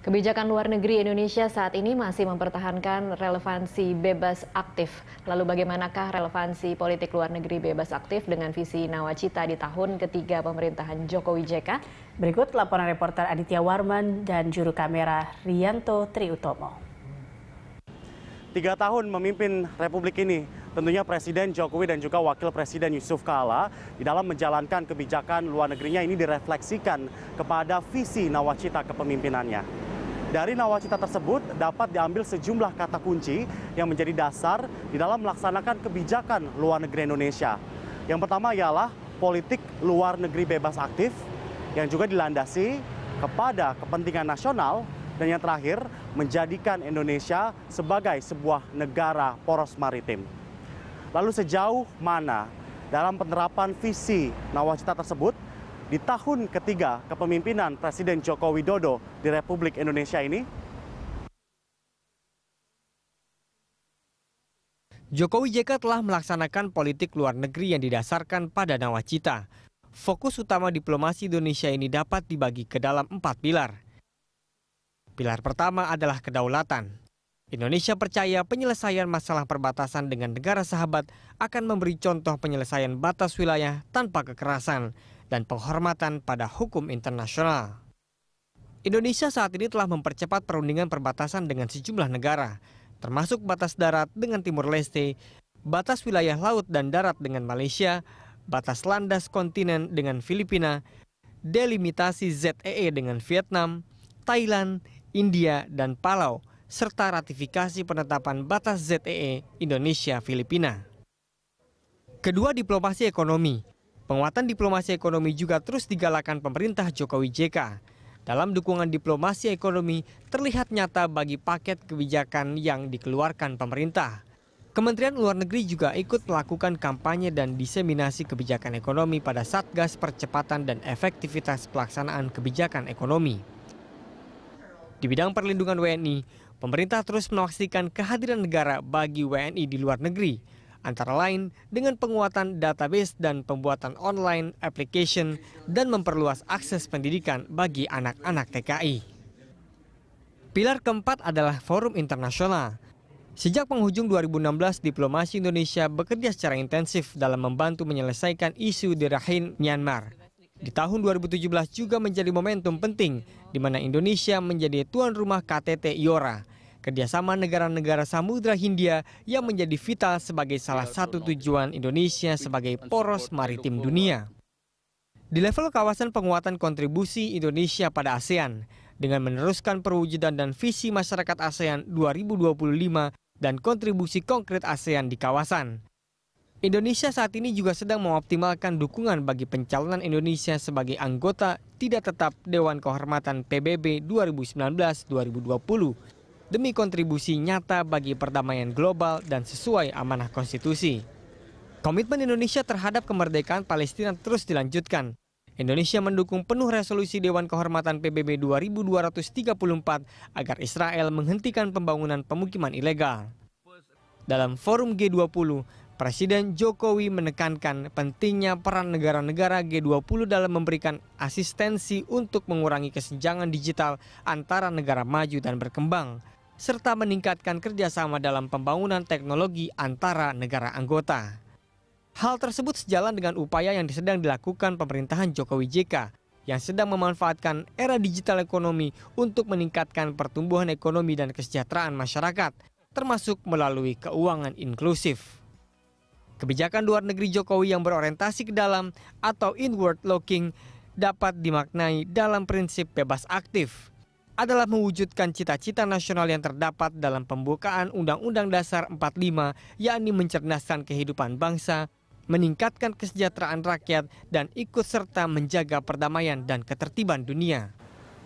Kebijakan luar negeri Indonesia saat ini masih mempertahankan relevansi bebas aktif. Lalu bagaimanakah relevansi politik luar negeri bebas aktif dengan visi nawacita di tahun ketiga pemerintahan Jokowi JK? Berikut laporan reporter Aditya Warman dan juru kamera Rianto Triutomo. Tiga tahun memimpin Republik ini, tentunya Presiden Jokowi dan juga Wakil Presiden Yusuf Kala di dalam menjalankan kebijakan luar negerinya ini direfleksikan kepada visi nawacita kepemimpinannya. Dari nawacita tersebut dapat diambil sejumlah kata kunci yang menjadi dasar di dalam melaksanakan kebijakan luar negeri Indonesia. Yang pertama ialah politik luar negeri bebas aktif yang juga dilandasi kepada kepentingan nasional dan yang terakhir menjadikan Indonesia sebagai sebuah negara poros maritim. Lalu sejauh mana dalam penerapan visi nawacita tersebut di tahun ketiga kepemimpinan Presiden Joko Widodo di Republik Indonesia ini? Jokowi JK telah melaksanakan politik luar negeri yang didasarkan pada nawacita. Fokus utama diplomasi Indonesia ini dapat dibagi ke dalam empat pilar. Pilar pertama adalah kedaulatan. Indonesia percaya penyelesaian masalah perbatasan dengan negara sahabat akan memberi contoh penyelesaian batas wilayah tanpa kekerasan, dan penghormatan pada hukum internasional. Indonesia saat ini telah mempercepat perundingan perbatasan dengan sejumlah negara, termasuk batas darat dengan Timur Leste, batas wilayah laut dan darat dengan Malaysia, batas landas kontinen dengan Filipina, delimitasi ZEE e dengan Vietnam, Thailand, India, dan Palau, serta ratifikasi penetapan batas ZEE e Indonesia-Filipina. Kedua diplomasi ekonomi, Penguatan diplomasi ekonomi juga terus digalakan pemerintah Jokowi JK. Dalam dukungan diplomasi ekonomi terlihat nyata bagi paket kebijakan yang dikeluarkan pemerintah. Kementerian Luar Negeri juga ikut melakukan kampanye dan diseminasi kebijakan ekonomi pada Satgas Percepatan dan Efektivitas Pelaksanaan Kebijakan Ekonomi. Di bidang perlindungan WNI, pemerintah terus memastikan kehadiran negara bagi WNI di luar negeri antara lain dengan penguatan database dan pembuatan online application dan memperluas akses pendidikan bagi anak-anak TKI. Pilar keempat adalah forum internasional. Sejak penghujung 2016, diplomasi Indonesia bekerja secara intensif dalam membantu menyelesaikan isu di Rahim, Myanmar. Di tahun 2017 juga menjadi momentum penting, di mana Indonesia menjadi tuan rumah KTT IORA, kerjasama negara-negara Samudra Hindia yang menjadi vital sebagai salah ya, satu tujuan Indonesia sebagai poros maritim dunia. Di level kawasan penguatan kontribusi Indonesia pada ASEAN, dengan meneruskan perwujudan dan visi masyarakat ASEAN 2025 dan kontribusi konkret ASEAN di kawasan. Indonesia saat ini juga sedang mengoptimalkan dukungan bagi pencalonan Indonesia sebagai anggota tidak tetap Dewan Kehormatan PBB 2019-2020 demi kontribusi nyata bagi perdamaian global dan sesuai amanah konstitusi. Komitmen Indonesia terhadap kemerdekaan Palestina terus dilanjutkan. Indonesia mendukung penuh resolusi Dewan Kehormatan PBB 2234 agar Israel menghentikan pembangunan pemukiman ilegal. Dalam forum G20, Presiden Jokowi menekankan pentingnya peran negara-negara G20 dalam memberikan asistensi untuk mengurangi kesenjangan digital antara negara maju dan berkembang serta meningkatkan kerjasama dalam pembangunan teknologi antara negara anggota. Hal tersebut sejalan dengan upaya yang sedang dilakukan pemerintahan Jokowi JK yang sedang memanfaatkan era digital ekonomi untuk meningkatkan pertumbuhan ekonomi dan kesejahteraan masyarakat, termasuk melalui keuangan inklusif. Kebijakan luar negeri Jokowi yang berorientasi ke dalam atau inward looking dapat dimaknai dalam prinsip bebas aktif, adalah mewujudkan cita-cita nasional yang terdapat dalam pembukaan Undang-Undang Dasar 45, yakni mencerdaskan kehidupan bangsa, meningkatkan kesejahteraan rakyat, dan ikut serta menjaga perdamaian dan ketertiban dunia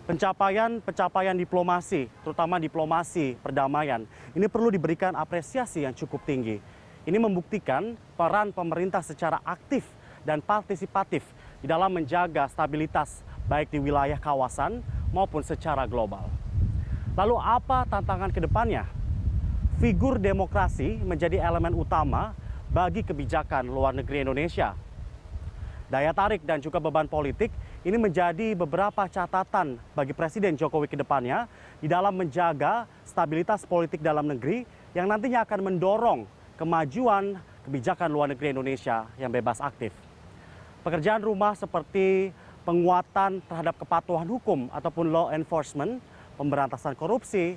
pencapaian-pencapaian diplomasi, terutama diplomasi perdamaian, ini perlu diberikan apresiasi yang cukup tinggi. Ini membuktikan peran pemerintah secara aktif dan partisipatif di dalam menjaga stabilitas baik di wilayah kawasan maupun secara global. Lalu apa tantangan ke depannya? Figur demokrasi menjadi elemen utama bagi kebijakan luar negeri Indonesia. Daya tarik dan juga beban politik ini menjadi beberapa catatan bagi Presiden Jokowi ke depannya di dalam menjaga stabilitas politik dalam negeri yang nantinya akan mendorong kemajuan kebijakan luar negeri Indonesia yang bebas aktif. Pekerjaan rumah seperti penguatan terhadap kepatuhan hukum ataupun law enforcement, pemberantasan korupsi,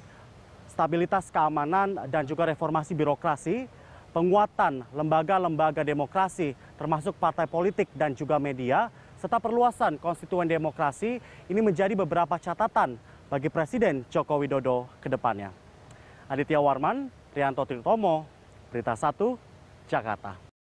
stabilitas keamanan dan juga reformasi birokrasi, penguatan lembaga-lembaga demokrasi termasuk partai politik dan juga media, serta perluasan konstituen demokrasi ini menjadi beberapa catatan bagi Presiden Joko Widodo ke depannya. Aditya Warman, Rianto Tirtomo, Berita 1, Jakarta.